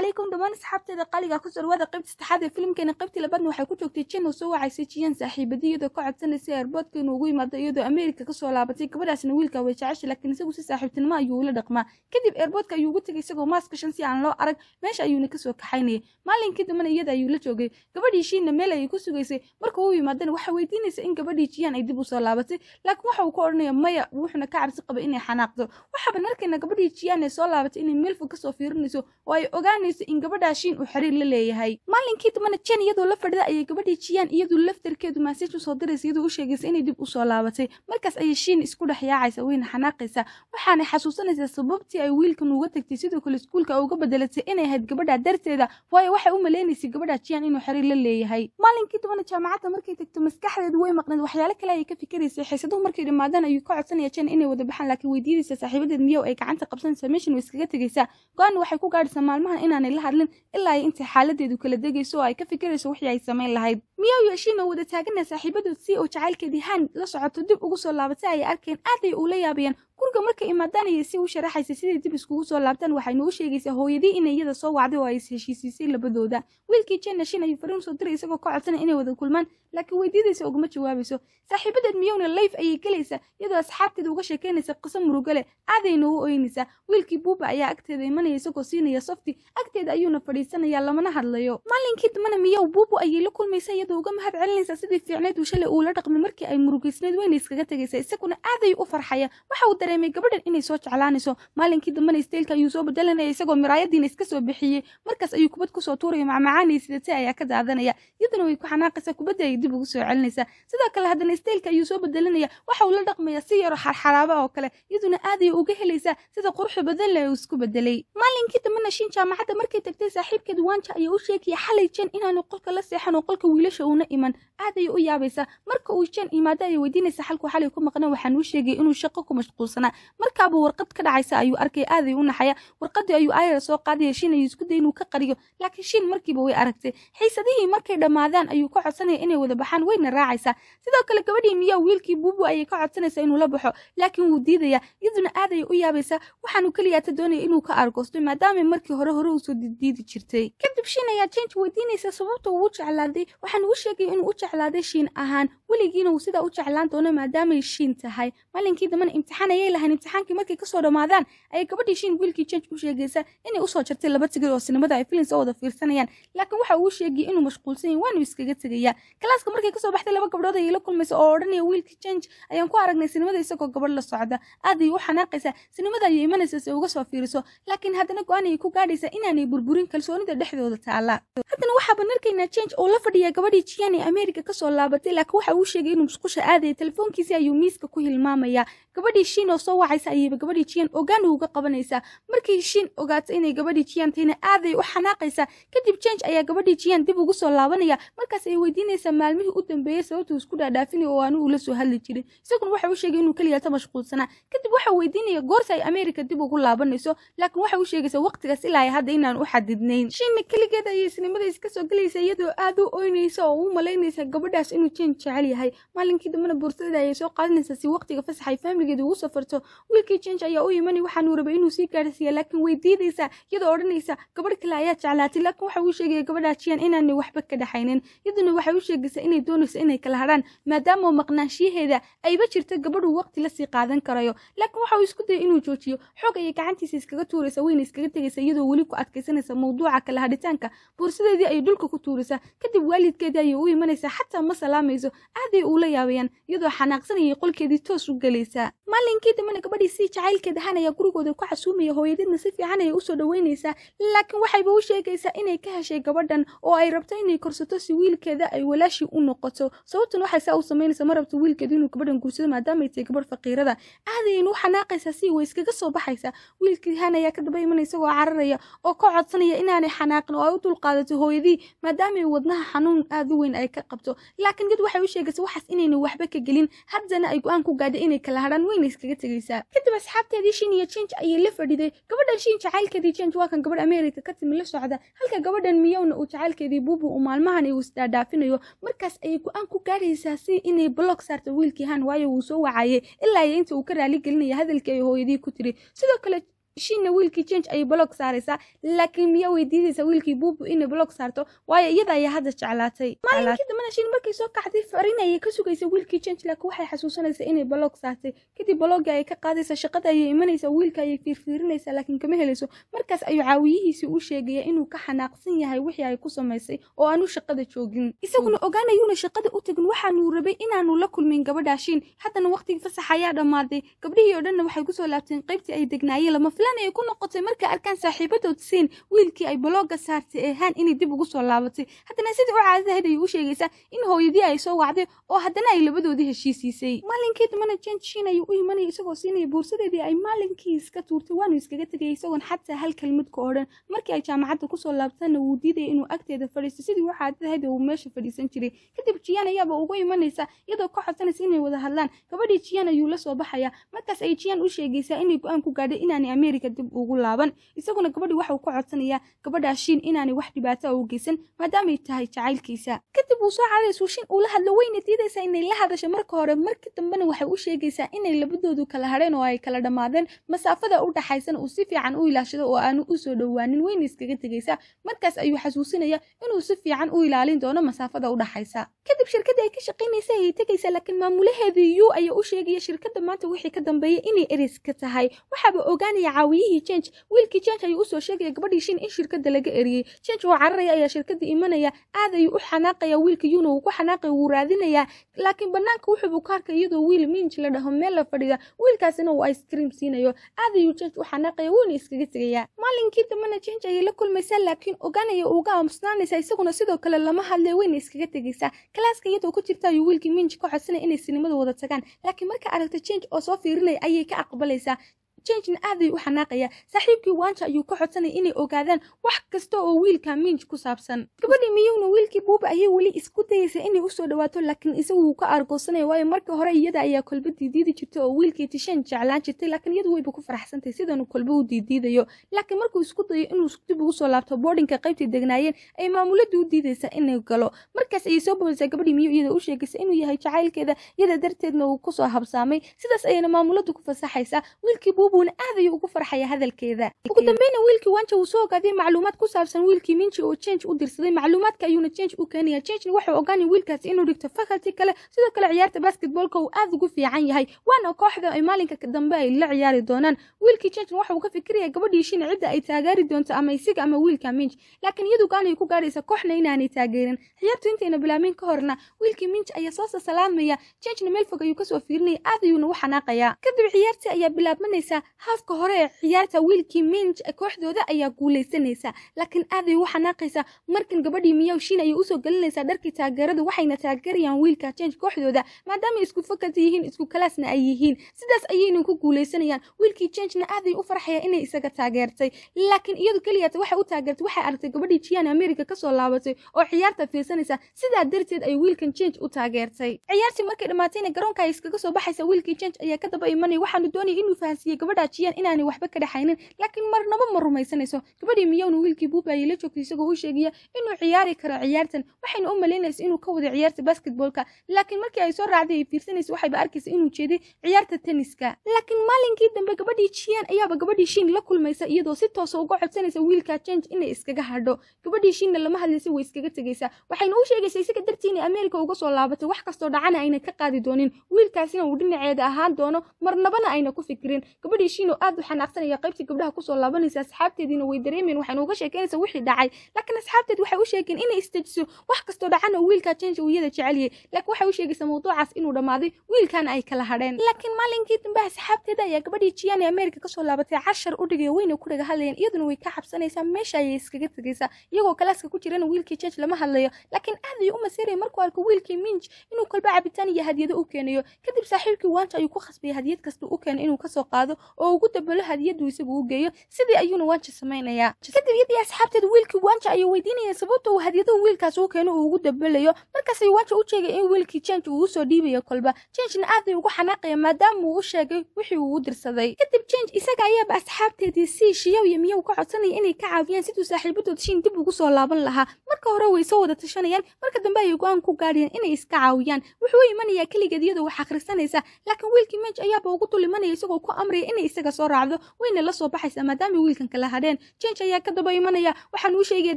calaykum dhammaan asxaabteeda qaliga ku sorwada qaybta saddexaad ee filimkeena qaybtii labaadna waxay ku joogtay jenow soo waxay siijiyeen saaxiibadii iyadoo ka codsanaysay eerboodka ugu yimaado iyadoo amerika kasoo laabatay gabadhaasna wiilka way jecesha laakiin isagu si saaxiibtinimo ayuu ula dhaqmaa kadib eerboodka ayuu ugu tegay isagoo maaska si aan loo arag meesha ayuuna kasoo kaxaynayay maalinkii dambana iyada ayuu la joogay gabadhii shiinna meel ayay ku sugaysay markuu u yimaadana waxay weydiinaysa in gabadhii jiyaan ay dib usoo laabatay laakiin waxa uu ka odhanaya maya wuxuuna ka cabsi qaba inay xanaaqdo waxaaba narkayna gabadhii jiyaan ee soo laabatay inay meelfog kasoo fiirinayso oo ay ogaanayso muujinaysa in gabadhaa shiin uu xiriir la leeyahay maalinkii dambana jen iyadoo la fadhida ayay gabadhii jiyaan iyaduu laftarkeedu maasiij usoo diraysa iyadoo u sheegaysa inay dib usoo laabatay markaas ayay shiin isku dhex yaacaysa wayna xanaaqaysa waxaanay xasuusanaysaa sababtii ay wiilkan uga tagtay sidoo kale iskuulka uga bedelatay inay ahayd gabadhaa darteeda waayo waxay u maleynaysay gabadhaa jiyaan inuu xiriir la leeyahay maalinkii dambana jaamacadda markay tagto maskaxdeedu way maqneed waxyaalo kale ayay ka fikiraysay xiisaduhu markay dhammaadaan ayuu ka codsanaya jen inay wada baxaan laakiin weydiinaysa saaxiibadeed miyow ay gacanta qabsanaysaa meeshan way iskaga tegaysaa go-aan waxay ku gaadhaysaa maalmahan inaan aanay la hadlin ilaa ay intay xaaladeedu kala degayso oo ay ka fikirayso wixii ay samayn lahayd miyaw yooshiima wada taagana saaxiibadood si oo jacaylkeedii hand la socoto dib ugu soo laabatay ay arkeen aaday uula yaabayaan guriga markay imaadaanayay si u sharaxaysa siday dib iskugu soo laabtaan waxaynu u sheegaysaa hooyadii inay iyada soo wacday oo ay heshiisiisay labadooda wiilkii jenna shin ayuu fariin soo diray isagoo ka codsana inay wada kulmaan laakiin weydiidaysa uguma jawaabayso saaxiibadeed miyowna leyf ayay gelaysaa iyadoo asxaabteeda uga sheekaynaysa qiso murugo aadayna u oynaysaa wiilkii buuba ayaa agteeda imanaya isagoo siinaya softi agteeda ayuuna fadhiisanayaa lamana hadlayo maalinkii dambana miyow buubu ayay la kulmaysa aad uga mahad celinaysaa sidii fiicneed uu shalay dhaqmay markii ay murugeysneyd weyna iskaga tegaysa isaguna aaday u farxaya waxa dareemay gabadhan inay soo jeclaanayso maalinkii dambana isteylka ayuu soo bedelanaya isagoo miraayadiina iska soo bixiyey markaas ayuu kubad kusoo tuuraya macmacaanaya sidatay ayaa ka daadanaya iyaduna way ku xanaaqaysaa kubadda ayay dib ugu soo celinaysaa sidoo kale haddana isteylka ayuu soo bedelanaya waxa uu la dhaqmaya si yaroo xarxaraaba oo kale iyaduna aaday uga helaysaa sida quruxu badan uu isku bedelay maalinkii dambana shin jaamacadda markay tagtay saaxiibkeed wanja ayaa u sheegaya xalay jen inaanu qolka la seexan oo qolka wiilasha hawsha uuna iman aad ayay u yaabaysaa marka uu jan imaado ayay weydiinaysaa xalku xalay ku maqnaa waxaan uu sheegay inuu shaqo ku mashquulsanaa markaabuu warqad ka dhacaysa ayuu arkay aad ayuu u naxayaa warqaddii ayuu aayara soo qaadaya shiin ayuu isku dayay inuu ka qariyo laakiin shiin markiiba way aragtay xiisadihii markay dhammaadaan ayuu ka codsanaya inay wada baxaan wayna raacaysaa sidoo kale gabadhii miyaa wiilkii buubu ayay ka codsanaysaa inuu la baxo laakiin wuu diidayaa yaduna aad ayay u yaabaysaa waxaanuu keliyaata doonaya inuu ka argoosto maadaama markii hore hore uusoo didiidi jirtay kadib shiin ayaa janji weydiinaysa sababta ugu jeclaaday waxaan lagu sheegay inuu u jeclaaday shiin ahaan weligiina uu sidaa u jeclaan doono maadaamay shiin tahay maalinkii dambana imtixaan ayay lahayn imtixaankii markay kasoo dhammaadaan ayay gabadhii shiin wiilkii jenj u sheegaysaa inay usoo jartay laba tigid oo sinimada ay filins oo wada fiirsanayaan laakiin waxa uu sheegay inuu mashquulsan yahay waanu iskaga tegayaa kalaaska markay kasoo baxday laba gabdhood ayay la kulmaysa oo odhanaya wiilkii jenj ayaan ku aragnay sinimada isagoo gabadh la socda aad ayay u xanaaqaysaa sinimada ayay imanaysa si uga soo fiiriso laakiin haddana go-aan ayay ku gaadhaysaa inaanay burburin kalsoonida dhexdooda taala haddana waxaa banarkaynaa jenj oo la fadhiya gabadh gabadhii jiyan ee ameerika kasoo laabatay laakiin waxa uu sheegay inuu musqusha aadaya telefoonkiisii ayuu miiska ku hilmaamayaa gabadhii shiin oo soo wacaysa ayayba gabadhii jiyan ogaan uga qabanaysaa markii shiin ogaata inay gabadhii jiyan tahayna aaday u xanaaqaysaa kadib jenj ayaa gabadhii jiyan dib ugu soo laabanaya markaas ay weydiinaysaa maalmihii u dambeeyey sababtuu isku dhaadhaafinay oo aanu ula soo hadli jirin isaguna waxa uu sheegay inuu keliya ta mashquulsanaa kadib waxa weydiinaya goorta ay ameerika dib ugu laabanayso laakiin waxa uu sheegaysa waqtigaas ilaa hadda inaan u xadidnayn shiinna keligeeda ayay sinimada iska soo iyadoo aad u oynayso isagoo uu malaynaysaa gabadhaas inuu jen jecel yahay maalinkii dambena buursadada ayay soo qaadanaysaa si waqtiga fasaxa faamiligeeda ugu safarto wiilkii jenj ayaa u imanay waxaanuu rabay inuu sii gaadhsiiya laakiin way diidaysaa iyadoo odhanaysa gabadh kale ayaa jeclaatay laakiin waxa uu sheegaya gabadhaa jeen inaanay waxba ka dhaxaynin iyaduna waxay u sheegaysaa inay doonayso inay kala hadhaan maadaama maqnaanshiyaheeda ayba jirta gabadhuu waqti lasii qaadan karayo laakiin waxa uu isku dayay inuu joojiyo xoog ayay gacantiisa iskaga tuuraysaa wayna iskaga tegaysaa iyadoo weli ku adkaysanaysa mawduuca kala hadhitaanka buursadeedii ayay dhulka ku tuuraysaa kadib waalidkeed ayay u imanaysaa xataa ma salaamayso aaday uula yaabayaan iyadoo xanaaqsanayay qolkeedii toos u gelaysaa maalinkii dambana gabadhii sii jacaylkeed ahaan gurigooda ku casuumaya hooyadidna si fiican ayay usoo dhoweynaysaa laakiin waxayba u sheegaysaa inay ka heshay gabadhan oo ay rabto inay korsato si wiilkeeda ay walaashii u noqoto sababtan waxay saa u samaynaysaa ma rabto wiilkeedu inuu gabadhan guursado maadaamaay tahay gabadh faqiirada aadayaynu u xanaaqaysaa si way iskaga soo baxaysaa wiilkii haan ka daba imanaya isagoo cararaya oo ka codsanaya inaanay xanaaqin oo ay u dulqaadato hooyadii maadaamaay wadnaha xanuun aad u weyn ay ka qabto laakiin dad waxay u sheegaysa waxaas inayna waxba ka gelin haddana ay go-aan ku gaadha inay kala hadhaan weyna iskaga tegaysaa kadib asxaabteedii shin iyo jinj ayay la fadhiday gabadhan shin jacaylkeedii jinj waa kan gabadh ameerika ka timi la socda halka gabadhan miyowna uu jacaylkeedii buubu uu maalmahan uu isdhaadhaafinayo markaas ayay go-aan ku gaadhaysaa si inay block saarto wiilkii han waayo wuu soo wacayay ilaa inta uu ka raali gelinaya hadalkii ay hooyadii ku tiri sidoo kale ishina wiilkii jenj ayay blog saaraysaa laakiin miyaa weydiinaysaa wiilkii buubu inay blog saarto waayo iyada ayaa hadda jeclaatay maalinkii markay soo kacday farinayay ka sugaysa wiilkii jenj laakiin waxay xasuusanaysaa inay blog saartay kadib blogga ayay ka qaadaysa shaqada ayay imanaysaa wiilka ayay fiirfiirinaysaa laakiin kama helayso markaas ayuu caawiyihiisii u sheegaya inuu ka xanaaqsan yahay wixii ay ku samaysay oo aanu shaqada joogin isaguna hmm. ogaanayuuna shaqada u tagin waxaanuu rabay inaanu la kulmin gabadhaashin haddana waqtigii fasax ayaa dhammaaday gabdhihii oo dhanna waxay kusoo laabteen qaybtii ay degnaayeen lama filan tiraan ay ku noqotay markay arkaan saaxiibadood siin wiilkii ay balooga saartay ee haan inay dib ugu soo laabatay haddana sidii u caadahayd ayay u sheegaysaa in hooyadii ay soo wacday oo haddana ay labadoodii heshiisiisay maalinkii dambana jenjiin ayuu u imanaya isagoo siinaya buursadeedii ay maalinkii iska tuurtay waanu iskaga tegayay isagoon xataa hal kelmad ka odhan markii ay jaamacadda kusoo laabtanna wuu diidaya inuu agteeda fadhiisto sidii u caadadahayd uu meesha fadhiisan jiray kadib jiyaan ayaaba ugu imanaysa iyadoo ka codsanaysa inay wada hadlaan gabadhii jiyaan ayuu la soo baxayaa markaas ay jiyaan u sheegaysaa inay go-aan ku gaadhay inaanay xiriirka dib ugu laaban isaguna gabadhi waxa uu ka codsanayaa gabadhaa shiin inaanay wax dhibaata u geysan maadaamay tahay jacaylkiisa kadib wuu soo cararaysu shiin uula hadlo wayna diidaysaa inay la hadasho marka hore marka dambena waxay u sheegaysaa inay labadoodu kala hadheen oo ay kala dhammaadeen masaafada u dhaxaysana uu si fiican u ilaashado oo aanu u soo dhowaanin weyna iskaga tegaysaa markaas ayuu xasuusinaya inuu si fiican u ilaalin doono masaafada u dhaxaysa kadib shirkaddii ay ka shaqaynaysa ayay tegaysaa laakiin maamulaheedii yuu ayaa u sheegaya shirkadda maanta wixii ka dambeeya inay eris tahay waxaaba ogaanaya caawiyihii jenj wiilkii jenj ayuu usoo sheegaya gabadhii in shirkadda laga eriyey jenj oo cararaya ayaa shirkadda imanaya aad ayuu u xanaaqaya wiilka yuna wuu ku xanaaqaya wuu raadinayaa laakiin banaanka wuxuubuu ka iyadoo wiil miinj la dhaho meel la fadhiya wiilkaasina uu icekream siinayo aad ayuu jenj u xanaaqaya wuuna iskaga tegayaa maalinkii dambena jenj ayay la kulmaysaa laakiin ogaanaya uga aamusnaanaysa isaguna sidoo kale lama hadle weyna iskaga tegaysaa kalaaska iyadoo ku jirta ayuu wiilkii miinj ka codsanaya inay sinimada wada tagaan laakiin marka aragta jenj oo soo fiirinaya ayay ka aqbalaysaa jengina aaday u xanaaqaya saaxiibkii waanja ayuu ka codsanaya inay ogaadaan wax kasta oo wiilka minj ku saabsan gabadhii miyowna wiilkii buuba ayay weli isku dayaysay inay usoo dhawaato laakiin isagu wuu ka aargoosanaya waayo markii hore iyada ayaa kolba diidiidi jirtay oo wiilkii tishan jeclaan jirtay laakiin iyadu wayba ku faraxsantahy sidanuu kolba u diidiidayo laakiin markuu isku dayo inuu dib ugu soo laabto boodhinka qaybtay degnaayeen ay maamuladu u diidaysaa inay galo markaas ayay soo boodaysaa gabadhii miyu iyada u sheegaysa inuu yahay jacaylkeeda iyada darteedna uu kusoo habsaamay sidaas ayayna maamuladu ku fasaxaysaa wiilkii buuba buuna aad ayuu ugu farxaya hadalkeeda ugu dambayna wiilkii wanja wuu soo ogaaday macluumaad ku saabsan wiilkii minji oo jenj u dirsaday macluumaadka ayuuna jenj u keenaya jenjna waxuu ogaanay wiilkaasi inuu dhigto fakalti kale sidoo kale ciyaarta basketboolka uu aad ugu fiican yahay waana kooxda ay maalinka dambe ay la ciyaari doonaan wiilkii jenjna waxa uu ka fikiraya gabadhiishiina cidda ay taageeri doonto ama isaga ama wiilka minj laakiin iyadu gaanay ku gaadhaysa kooxna inaanay taageerin ciyaartu intayna bilaabin ka horna wiilkii minj ayaa soo sasalaamaya jenjna meel fog ayuu kasoo fiirinaya aad ayuuna u xanaaqaya kadib ciyaartii ayaa bilaabmanaysa haafka hore ee ciyaarta wiilkii minj kooxdooda ayaa guulaysanaysa laakiin aaday u xanaaqaysa markan gabadhii miyowshin ayay usoo gelinaysaa dharkii taageeradu waxayna taageerayaan wiilka jenj kooxdooda maadaama isku fakad yihiin isku kalaasna ay yihiin sidaas ayaynan ku guulaysanayaan wiilkii jenjna aaday u farxaya inay isaga taageertay laakiin iyadu keliyata waxay u taageertay waxay aragtay gabadhii jiyan america kasoo laabatay oo ciyaarta fiirsanaysa sidaa darteed ay wiilkan jenj u taageertay ciyaartii markay dhammaatayna garoonka ay iskaga soo baxaysa wiilkii jenj ayaa ka daba imanaya waxaanu doonaya inuu fahansiiyey gabadhaa jiyaan inaanay waxba ka dhexaynin laakiin marnaba ma rumaysanayso gabadhii miyowna wiilkii buubaayay la joogtay isagoo u sheegaya inuu ciyaari karo ciyaartan waxayna u malaynaysa inuu ka wada ciyaarta basketboolka laakiin markii ay soo raacday ay fiirsanaysa waxayba arkaysa inuu jeeday ciyaarta tenniska laakiin maalinkii dambe gabadhii jiyaan ayaaba gabadhii shiin la kulmaysa iyadoo si toosa ah uga codsanaysa wiilkaa jenj inay iskaga hadho gabadhii shiinna lama hadlaysa way iskaga tegaysaa waxayna u sheegaysa isaga dartii inay ameerika uga soo laabatay wax kastoo dhacana ayna ka qaadi doonin wiilkaasina uu dhinaceeda ahaan doono marnabana ayna ku fikirin wiilshiinu aad u xanaaqsanaya qaybtii gabdhaha kusoo laabanaysa asxaabteediina way dareemeen waxayna sheekeynaysa wixii dhacay laakiin asxaabteed waxay u sheegeen inay istajiso wax kastoo dhacana wiilkaa jenja uu iyada jeceliyey laakiin waxay u sheegaysa mawduucaas inuu dhammaaday wiilkaana ay kala hadheen laakiin maalinkii dambe asxaabteeda ayaa gabadhii jiyaani ameerika kasoo laabatay cashar u dhigay wayna ku dhaga hadlayeen iyaduna way ka xabsanaysaa meesha ayay iskaga tegaysaa iyagoo kalaaska ku jirana wiilkii jenj lama hadlayo laakiin aad ayuu u maseeraya markuu arko wiilkii minj inuu kolba cabitaan iyo hadiyado u keenayo kadib saaxiibkii waanta ayuu ku khasbaya hadiyad kastuu u keenay inuu kasoo qaado oo ugu dabalo hadiyadu isagu u geeyo sidii ayuuna wanja samaynayaa kadib iyadii asxaabteed wiilkii wanja ayay weydiinayeen sababta ah uu wiilkaas uu keeno uu ugu dabalayo markaasay wanja u sheegay in wiilkii jenji uu usoo dhiibayo kolba jenjina aaday ugu xanaaqaya maadaama uu u sheegay wixii uu u dirsaday kadib jenj isaga ayaaba asxaabteedii sii shiyow iyo miyow ka codsanaya inay ka caawiyaan siduu saaxiibadood shiin dib ugu soo laaban lahaa marka hore way soo wada tashanayaan marka dambe ayay go-aan ku gaadhayeen inay iska caawiyaan wuxuu imanayaa keligeed iyadoo wax akhrisanaysa laakiin wiilkii menj ayaaba ugu dulimanaya isagoo ku amraya in inay isaga soo raacdo wayna la soo baxaysaa maadaama wiilkan kala hadheen jenj ayaa ka daba imanaya waxaan uu sheegaya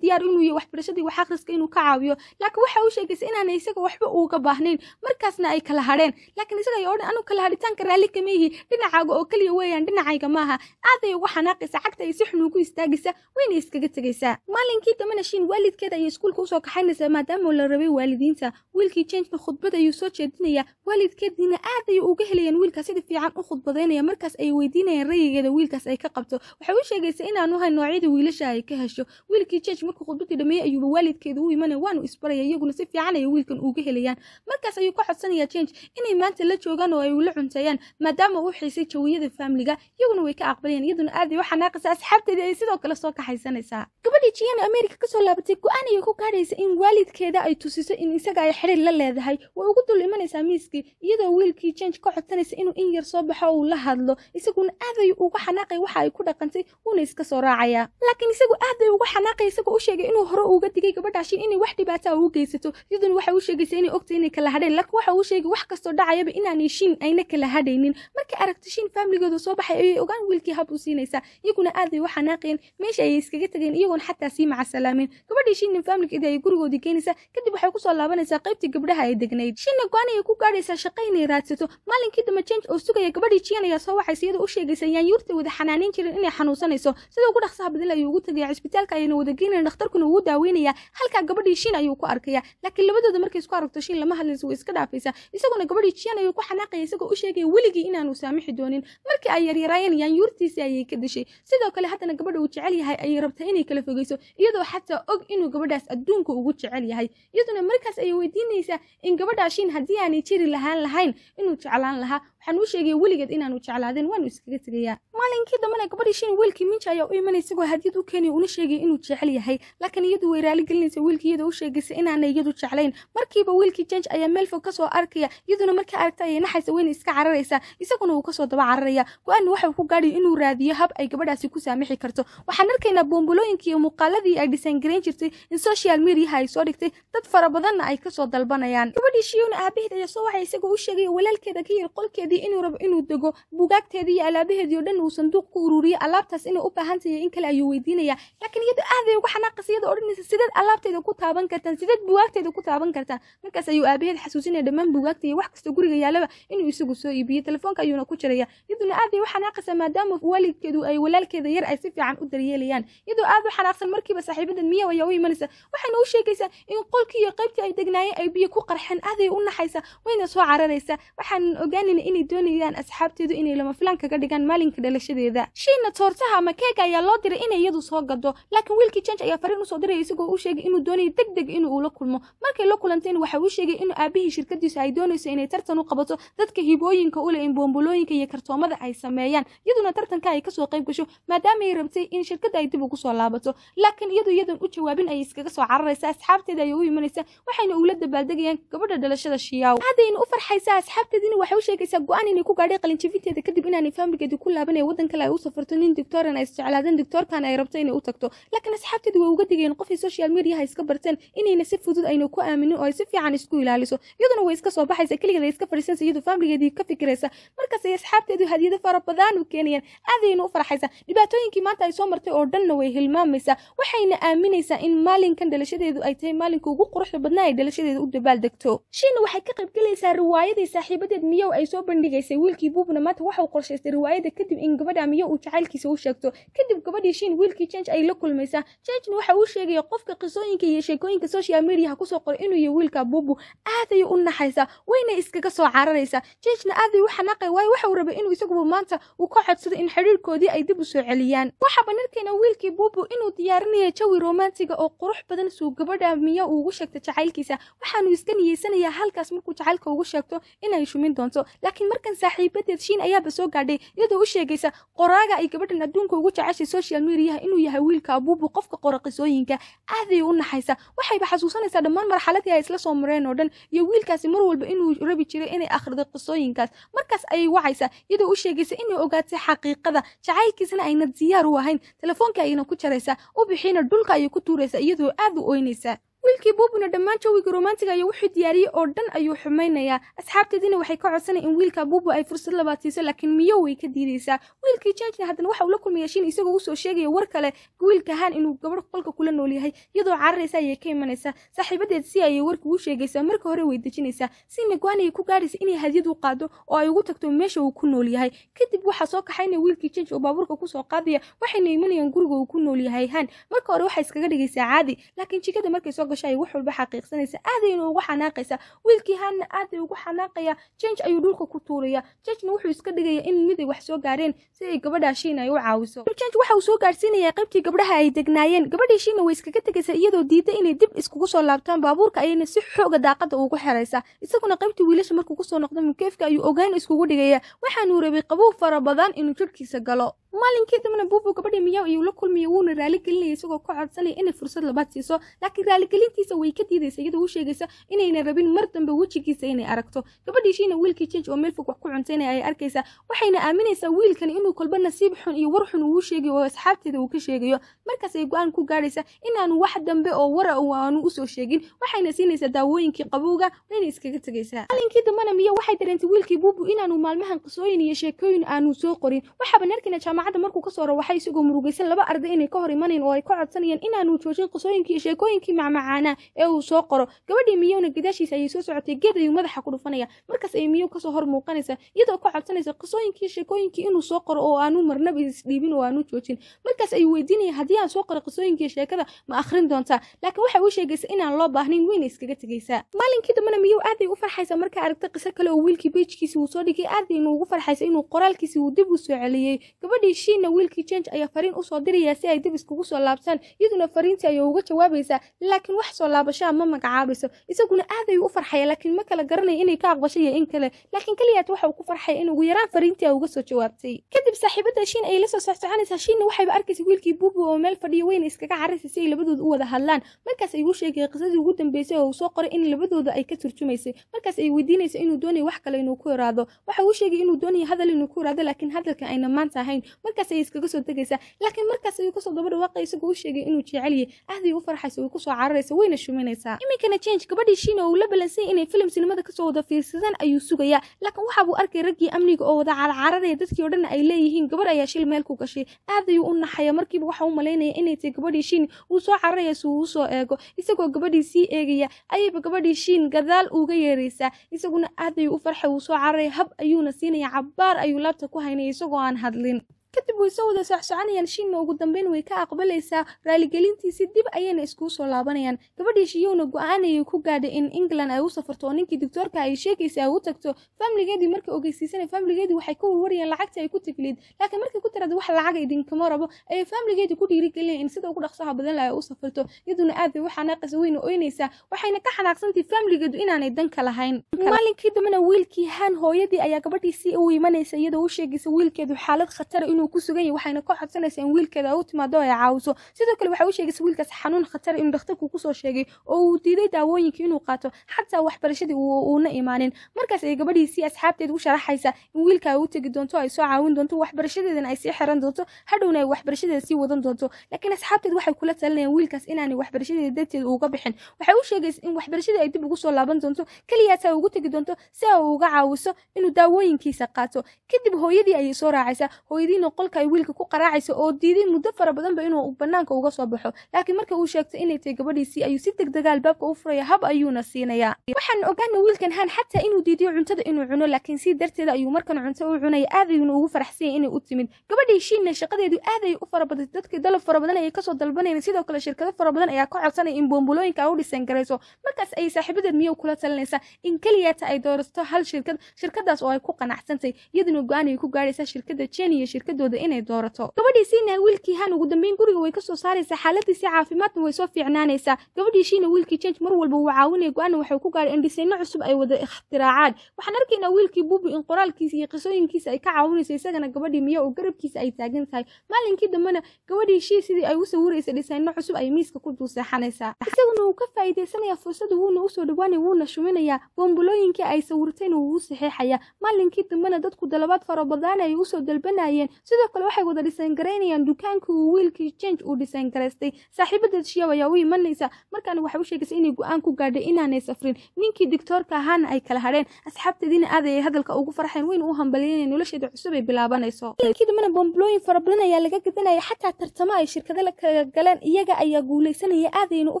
diyaar inuu iyo waxbarashadii wax akhriska inuu ka caawiyo laakiin waxa uu sheegaysa inaanay isaga waxba uuga baahnayn markaasna ay kala hadheen laakiin isaga ayaa odhan anugu kala hadhitaanka raalli kama dhinacaaga oo keliya weeyaan dhinacayga maaha aaday uga xanaaqaysa cagta ay si xun ugu istaagaysa wayna iskaga tegaysaa maalinkii dambena waalidkeeda ayay iskuulka usoo kaxaynaysaa maadaama la rabay waalidiinta wiilkii jenjna khudbad ayuu soo jeedinayaa waalidkeediina aad ayay uga helayeen wiilkaa sida fiican u khudbadaynaya markaas ayay weydiinayan rayigeeda wiilkaas ay ka qabto waxay u sheegaysa inaanu hay noocyada wiilasha ay ka hesho wiilkii jeej markuu khudbadii dhameeyey ayuuba waalidkeeda u imana waanu isbaraya iyaguna si fiican ay wiilkan uga helayaan markaas ayuu ka codsanayaa jenj inay maanta la joogaan oo ay ula cunteeyaan maadaama uu xiisay jawiyada faamiliga iyaguna way ka aqbalayaan iyaduna aad u xanaaqaysaa asxaabteedii ay sidoo kale soo kaxaysanaysaa gabadhii jiyan ameerika kasoo laabatay go-aan ayay ku gaadhaysa in waalidkeeda ay tusiso in isaga ay xiriir la leedahay way ugu dul imanaysaa miiskii iyadoo wiilkii jenj ka codsanaysa inuu in yar soo baxo uu la hadlo isagu isaguna aaday uga xanaaqay waxa ay ku dhaqantay wuuna iska soo raacayaa laakiin isagu aaday uga xanaaqay isagoo u sheegay inuu hore uga digay gabadhaashin inay wax dhibaataa u geysato yaduna waxay u sheegaysa inay ogtay inay kala hadheen laakiin waxa uu sheegay wax kastoo dhacayaba inaanay shiin ayna kala hadhaynin markay aragtay shiin faamligooda soo baxay ayay ogaan wiilkii hab u siinaysaa iyaguna aaday uga xanaaqeen meesha ayay iskaga tegeen iyagoona xataa sii macasalaameyn gabadhii shiinna faamligeeda ayay gurigoodii keenaysaa kadib waxay kusoo laabanaysaa qaybtii gabdhaha ay degnayd shiinna go-aan ayay ku gaadhaysaa shaqo inay raadsato maalinkii dama jenj oo sugaya gabadhii jiyan ayaa soo waxaysa u sheegaysa yaanyuurtay wada xanaanayn jirin inay xanuunsanayso sidau ku dhaqsaha badal ayuu ugu tegaya cisbitaalka ayayna wada geenayn dhakhtarkuna ugu daaweynaya halkaa gabadhii shin ayuu ku arkaya laakiin labadooda markay isku aragto shin lama hadlayso way iska dhaafaysa isaguna gabadhii jiyan ayuu ku xanaaqaya isagoo u sheegaya weligii inaanu saamixi doonin markii ay yaryaraayeen yaanyuurtiisii ayay ka dashay sidoo kale haddana gabadha uu jecel yahay ayay rabtay inay kala fogeyso iyadoo xataa og inuu gabadhaas adduunka ugu jecel yahay iyaduna markaas ayay weydiinaysaa in gabadhaa shin haddii aanay jiri lahaan lahayn inuu jeclaan lahaa waxaan uu sheegaya weligeed inaanu jeclaadeen waanu iskaga tegayaa maalinkii dambena gabadhii shin wiilkii minja ayaa u imanaya isagoo hadyad u keenaya una sheegaya inuu jecel yahay laakiin iyadu way raaligelinaysa wiilkii iyadoo u sheegaysa inaanay iyadu jeclayn markiiba wiilkii jenj ayaa meel fog kasoo arkaya iyaduna markii aragta ayay naxaysa wayna iska cararaysaa isaguna wuu kasoo daba cararaya go-aanna waxau ku gaadhaya inuu raadiyo hab ay gabadhaasi ku saamixi karto waxaan arkaynaa boombolooyinkii iyo muuqaaladii ay dhisaangarayn jirtay in social mediaha ay soo dhigtay dad fara badanna ay kasoo dalbanayaan gabadhii shiyowna aabaheed ayaa soo waxay isagoo u sheegaya walaalkeeda ka yar qolkeeda sheegay inuu rabo inuu dego buugaagteedii iyo alaabaheedii oo dhan uu sanduuq ku ururiyey alaabtaas inay u baahan in kale ayuu weydiinayaa laakiin iyadu aaday ugu xanaaqaysa iyada odhanaysa sideed alaabteeda ku taaban kartaan sideed buugaagteeda ku taaban kartaan markaas ayuu aabaheed xasuusinaya dhammaan buugaagta iyo wax kasta guriga yaalaba inuu isagu soo iibiyey telefoonka ayuuna ku jiraya iyaduna aaday u xanaaqaysa maadaama waalidkeedu ay walaalkeeda yar ay si fiican u daryeelayaan iyadoo aad u xanaaqsan markiiba saaxiibadan miya ayaa u imanaysa waxayna u sheegaysaa in qolkii iyo qaybtii ay degnaayeen ay biyo ku qarxeen aaday u naxaysa wayna soo cararaysaa waxaanan ogaanayna inay waxay doonayaan asxaabteedu inay lama filaan kaga dhigaan maalinka dhalashadeeda shiina toortaha ama keega ayaa loo diray inay iyadu soo gado laakiin wiilkii janj ayaa fariin usoo diraya isagoo u sheegay inuu doonayay deg deg inuu ula kulmo markay la kulantayna waxa uu sheegay inuu aabihii shirkadiisu ay doonayso inay tartan u qabato dadka hibooyinka ule in boombolooyinka iyo kartoomada ay sameeyaan iyaduna tartanka ay kasoo qayb gasho maadaamaay rabtay in shirkadda ay dib ugu soo laabato laakiin iyadu iyadan u jawaabin ayay iskaga soo cararaysa asxaabteeda ayay u imanaysa waxayna ula dabaaldegayaan gabadha dhalashada shiyaw haddayna u farxaysaa asxaabteediina waxay u sheegaysaa go-aan inay ku gaadhay qalinjabinteeda kadib inaanay faamiligeedu ku laabanaya waddan kale ay u safarto nin doctooran ay isjeclaadeen doctoorkan ay rabto inay u tagto laakiin asxaabteedu way uga digayeen qofay social mediaha iska barteen inayna si fudud ayna ku aaminin oo ay si fiican isku ilaaliso iyaduna way iska soo baxaysa keligeeda iska fadhiisanaysa iyadu faamiligeedii ka fikiraysa markaas ay asxaabteedu hadiyado fara badan u keenayaan aadayna u farxaysaa dhibaatooyinkii maanta ay soo martay oo dhanna way hilmaamaysaa waxayna aaminaysaa in maalinkan dhalashadeedu ay tahay maalinka ugu quruxda badnaa ay dhalashadeeda u dabaaldegto shiina waxay ka qaybgelaysaa riwaayadii saaxiibadeed miyow ay soo barn bandhigaysay wiilkii buubna maanta waxau qorshaystay riwaayada kadib in gabadha miyo uu jacaylkiisa u sheegto kadib gabadhii shiin wiilkii jenj ay la kulmaysaa jenjna waxa uu sheegaya qofka qisooyinka iyo sheekooyinka social mediaha kusoo qoray inuu yahay wiilka buubu aaday u naxaysaa wayna iskaga soo cararaysaa jenjna aaday u xanaaqaya waayo waxau rabay inuu isaguba maanta uu ka codsado in xidhiirkoodii ay dib u soo celiyaan waxaaba nirkeena wiilkii buubu inuu diyaarinaya jawi romantiga oo qurux badan suu gabadha miyo uugu sheegta jacaylkiisa waxaanu iska niyeysanayaa halkaas markuu jacaylka ugu sheegto inay shumin doonto laakiin markan saaxiibadeed shiin ayaaba soo gaadhay iyadoo u sheegaysa qoraaga ay gabadhan adduunka ugu jeceshay social mediaha inuu yahay wiilka abuubu qofka qora qisooyinka aaday u naxaysa waxayba xasuusanaysaa dhammaan marxaladii ay isla soo mareen oo dhan iyo wiilkaasi mar walba inuu rabi jiray inay akhrido qisooyinkaas markaas ayay wacaysa iyadoo u sheegaysa inay ogaatay xaqiiqada jacaylkiisna ayna diyaar u ahayn telefoonka ayna ku jaraysa u bixiina dhulka ayay ku tuuraysaa iyadoo aad u oynaysaa wiilkii buubuna dhammaan jawiga romantiga iyo wuxuu diyaariyey oo dhan ayuu xumaynayaa asxaabteedina waxay ka codsanaya in wiilka buubu ay fursad labaad siiso laakiin miyo way ka diidaysaa wiilkii jaajna haddana waxa uu la kulmaya shiin isagoo usoo sheegaya war kale wiilka haan inuu gabadh qolka kula nool yahay iyadoo cararaysa ayay ka imanaysaa saaxiibadeed si ayay warka uu sheegaysaa marka hore way dejinaysaa siina gwaanayay ku gaaraysa inay hadyad qaado oo ay ugu tagto meesha uu ku nool yahay kadib waxaa soo kaxaynaya wiilkii jaaj oo baabuurka kusoo qaadaya waxayna imanayaan guriga uu ku nool yahay haan marka hore waxaa iskaga dhigaysaa caadi laakiin jikada markay soo gashay wax walba xaqiiqsanaysa aadayna ugu xanaaqaysa wiilkii haana aaday ugu xanaaqaya janj ayuu dhulka ku tuuraya jenjna wuxuu iska dhigaya in miday wax soo gaareen si ay gabadhaa shiina ay u caawiso janj waxa uu soo gaarsiinaya qaybtii gabdhaha ay degnaayeen gabadhii shiina way iskaga tegaysa iyadoo diida inay dib iskugu soo laabtaan baabuurka ayayna si xooga daaqada ugu xeraysa isaguna qaybtii wiilasha markuu kusoo noqda mukeefka ayuu ogaan iskugu dhigaya waxaanuu rabay qabow fara badan inuu jirhkiisa galo maalinkii dambana buubu gabadhii miyaa ayuu la kulmiyay wuuna raaligelinaya isagoo ka codsanaya inay fursad labaad siiso laakiin raaligelintiisa way ka diidaysa iyadoo u sheegaysa inayna rabin mar dambe wejigiisa inay aragto gabadhiishiina wiilkii jinj oo meel fog wax ku cuntaynaya ayay arkaysaa waxayna aaminaysaa wiilkani inuu kolba nasiib xun iyo war xun ugu sheegayo oo asxaabteeda uu ka sheegayo markaas ay go-aan ku gaadhaysaa inaanu wax dambe oo wara ah aanu usoo sheegin waxayna siinaysaa daawooyinkii qabowga wayna iskaga tegaysaa maalinkii dambana miya waxay dareentay wiilkii buubu inaanu maalmahan qisooyin iyo sheekooyin aanu soo qorin waxaaba narkina jaama jaamacadda markuu kasoo ro waxaa isagoo murugaysan laba arday inay ka hor imaneen oo ay ka codsanayeen inaanuu joojin qisooyinkii iyo sheekooyinkii macmacaana ee uu soo qoro gabadhii miyowna gadaashiisa ayay soo socotay geed ayuu madaxa ku dhufanaya markaas ayay miyow kasoo hor muuqanaysa iyadoo ka codsanaysa qisooyinkii iyo sheekooyinkii inuu soo qoro oo aanuu marnaba isdhiibin oo aanu joojin markaas ayuu weydiinaya haddii aan soo qoro qisooyinkii iyo sheekada ma akhrin doontaa laakiin waxa uu sheegaysa inaan loo baahnayn weyna iskaga tegaysaa maalinkii dambana miyow aaday u farxaysa markay aragta qiso kale oo wiilkii beejkiisi uu soo dhigay aaday ugu farxaysa inuu qoraalkiisi uu dib u soo celiyey gabadhii heshiina wiilkii jenj ayaa fariin usoo dirayaa si ay dib iskugu soo laabtaan iyaduna fariintii ayay uga jawaabaysaa laakiin wax soo laabashaa ma magacaabayso isaguna aadayuu u farxaya laakiin ma kala garanaya inay ka aqbasho iyo in kale laakiin keliyaad waxa uu ku farxaya in ugu yaraan fariintii ay uga soo jawaabtay kadib saaxiibada heshiin ayay la soo socsoconaysaa shiinna waxayba arkaysa wiilkii buubu oo meel fadhiyo weyna iskaga caraysa si ay labadooda u wada hadlaan markaas ayuu sheegaya qisadii ugu dambeysay oo uu soo qoray in labadooda ay ka turjumaysay markaas ay weydiinaysa inuu doonayo wax kale inuu ku iraado waxa uu sheegay inuu doonayo hadal inuu ku iraado laakiin hadalka ayna maanta ahayn markaas ay iskaga soo degaysaa laakiin markaas ayuu kasoo gabadha isagoo u sheegay inuu jecelyahay ahdiga u farxaysa way kusoo cararaysa wayna shuminaysaa iminkana jenj gabadhii shiina uu la balansanyay inay filimsinimada kasoo wada fiirsadaan ayuu sugayaa laakiin waxaabuu arkay raggii amniga oo wada carcararaya dadkii oo dhan ay leeyihiin gabadh ayaa shil meel ku gashay aad u naxaya markiiba waxa u malaynaya inay tahay gabadhii shiin uu soo cararaya si uu usoo eego isagoo gabadhii sii eegaya ayayba gabadhii shiin gadaal uga yeeraysaa isaguna aad u farxay wuu soo cararaya hab ayuuna siinaya cabbaar ayuu laabta ku haynaya isagoo aan hadlin kadib wuu isagooda saxsaxanayaan shiinna ugu dambeyn way ka aqbalaysaa raaligelintiisii dib ayayna iskugu soo laabanayaan gabadhii shiyowna go'aanayay ku gaadhay in england ay u safarto oo ninkii doctoorka ay sheegaysa ay u tagto faamiligeedii markay ogeysiisana faamiligeedii waxay ka warwarayeen lacagtii ay ku tagliid laakiin markay ku tiraada wax lacaga idinkama rabo ayay faamiligeedii ku dhiirigelinayan in sida ugu dhaqsaha badan laha ay u safarto iyaduna aad bay waxaa naaqisa weyna oynaysaa waxayna ka xanaaqsantahay faamiligeedu inaanay danka lahayn maalinkii dambena wiilkii haan hooyadii ayaa gabadhiisii u imanaysa iyadoo u sheegaysa wiilkeedu xaalad khatara inuu ku sugan yahay waxayna ka codsanaysaa in wiilkeeda u timaado ay caawiso sidoo kale waxay u sheegaysa wiilkaas xanuun khatar ah inuu dhakhtarku kusoo sheegay oo uu diiday daawooyinka inuu qaato xataa waxbarashadii uuna imaanin markaas ay gabadhii asxaabteed u sharaxaysa in wiilka u tegi doonto ay soo caawin doonto waxbarashadeedana ay sii xiran doonto hadhowna ay waxbarashadeeda sii wadan doonto laakiin asxaabteed waxay kula talinayaan wiilkaas inaanay waxbarashadeeda darteeda uga bixin waxay u sheegaysa in waxbarashadii ay dib ugu soo laaban doonto keliyaas ugu tegi doonto si ay uga caawiso inuu daawooyinkiisa qaato kadib hooyadii ayay soo raacaysaa hooyadiina inuu qolka ay wiilka ku qaraacayso oo diiday muddo fara badanba inuu banaanka uga soo baxo laakiin marka uu sheegtay inay tahay gabadhiisii ayuu si degdega albaabka u furaya hab ayuuna siinayaa waxaan ogaana wiilkan haan xataa inuu diidiyo cuntada inuu cuno laakiin si darteeda ayuu markan cunto u cunaya aad ayuuna ugu faraxsanya inay u timid gabadhii shiinna shaqadeedu aad ayay u farabaday dadkii dalab fara badan ayay kasoo dalbanayeen sidoo kale shirkado fara badan ayaa ka codsanaya in boombolooyinka ay u dhisan garayso markaas ayay saaxiibadeed miyuu kula talinaysaa in keliyaata ay doorato hal shirkad shirkadaas oo ay ku qanacsantahay iyaduna go-aan ay ku gaadhaysaa shirkada jen iyo shirkada ra'yadooda inay doorato gabadhii siina wiilkii han ugu dambeyn guriga way kasoo saaraysaa xaaladiisi caafimaadna way soo fiicnaanaysaa gabadhii shiina wiilkii jenj mar walba wuu caawinaya go-aanna waxau ku gaadhay in dhisayno cusub ay wada ikhtiraacaan waxaan arkaynaa wiilkii buubi in qoraalkiisa iyo qisooyinkiisa ay ka caawinayso isagana gabadhii miya uu garabkiisa ay taagan tahay maalinkii dambena gabadhii shii sidii ay u sawiraysa dhisayno cusub ay miiska ku dul isaguna wuu ka faa'iidaysanaya fursada wuuna usoo dhawaanaya wuuna shuminayaa boombalooyinkii ay sawirtayna wuu u saxeexayaa maalinkii dambena dadku dalabaad farabadaanaya usoo dalbanayeen sidoo kale waxay wada dhisaangaraynayaan dukaankuu wiilkii jenj uu dhisaangaraystay saaxiibadeed shiyaab u imanaysa markaana waxay u sheegaysa inay go-aan ku gaadhay inaanay safrin ninkii dictoorka ahaana ay kala hadheen asxaabteediina aad ayay hadalka ugu farxeen weyna u hambaliyeen nolosheeda cusub ay bilaabanayso kii bombalooyin fara badan ayaa laga gadanaya xataa tartamo ay shirkado la kala galeen iyaga ayaa guulaysanaya aad ayna u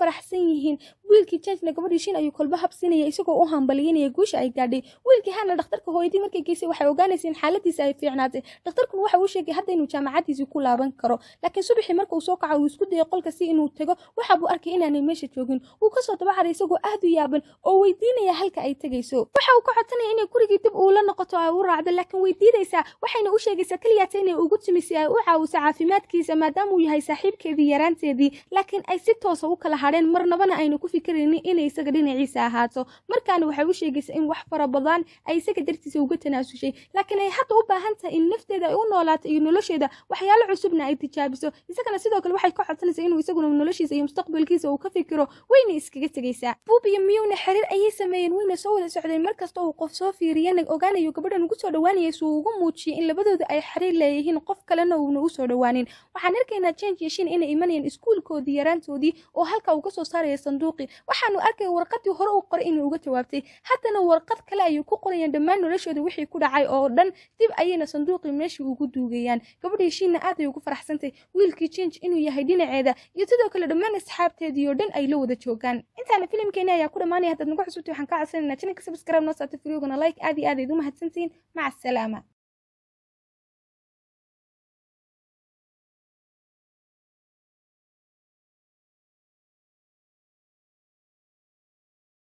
faraxsan yihiin wiilkii jenjna gabadhii ayuu kolba habsiinaya isagoo u hambaliyinaya guusha ay gaadhay wiilkii haana dhakhtarka hooyadii markay geysay waxay ogaanaysa in xaaladiisa ay fiicnaatay dhakhtarkuna waxa uu sheegay hadda inuu jaamacadiisii ku laaban karo laakiin subaxii marka soo kaco uu isku dayay qolka si inuu tago waxa arkay inaanay meesha joogin wuu kasoo dabacaday isagoo aad u yaaban oo weydiinaya halka ay tegayso waxa uu ka codsanaya inay gurigii dib uula noqoto ay u raacdo laakiin weydiinaysaa waxayna u sheegaysaa keliyaata inay ugu timi si ay u caawiso caafimaadkiisa maadaama uu yahay saaxiibkeedii yaraanteedii laakiin ay si toosa ah u kala hadheen marnabana ayna ku fikiraynin inay isaga dhinaciisa ahaato markaana waxay u sheegaysaa in wax fara badan ay isaga dartiisa uga tanaasushay laakiin ay hadda u baahan tahay in nafteeda ay u noolaato noloshaata iyo nolosheeda waxyaalo cusubna ay tijaabiso isagana sidoo kale waxay ka codsanaysaa inuu isaguna noloshiisa iyo mustaqbalkiisa uu ka fikiro wayna iskaga tegaysaa buub iyo miyuuna xiriir ayay sameeyeen wayna soo wada socdeen markasta uu qof soo fiiriyana ogaanayo gabadhan ugu soo dhowaanaya suu ugu muujiyey in labadooda ay xiriir leeyihiin qof kalena uuna u soo dhowaanin waxaan arkaynaa jenj iyo shin inay imanayaan iskuulkoodii yaraantoodii oo halka uu ka soo saaraya sanduuqii waxaanu arkay warqadii hore uu qoray inay uga jawaabtay haddana warqad kale ayay ku qorayaan dhammaan noloshooda wixii ku dhacay oo dhan dib ayayna sanduuqii meeshii ugu duubay nuugayaan gabadhii shiina aad ay ugu faraxsantay wiilkii jinj inuu yahay dhinaceeda iyo sidoo kale dhammaan asxaabteediioo dhan ay la wada joogaan intaana filimkeeni ayaa ku dhammaanaya haddaad nagu xusubtay waxaan ka codsanayna jananka subscribe noo saabta filigona like aad iyo aad ayd u mahadsantihiin maca asalaama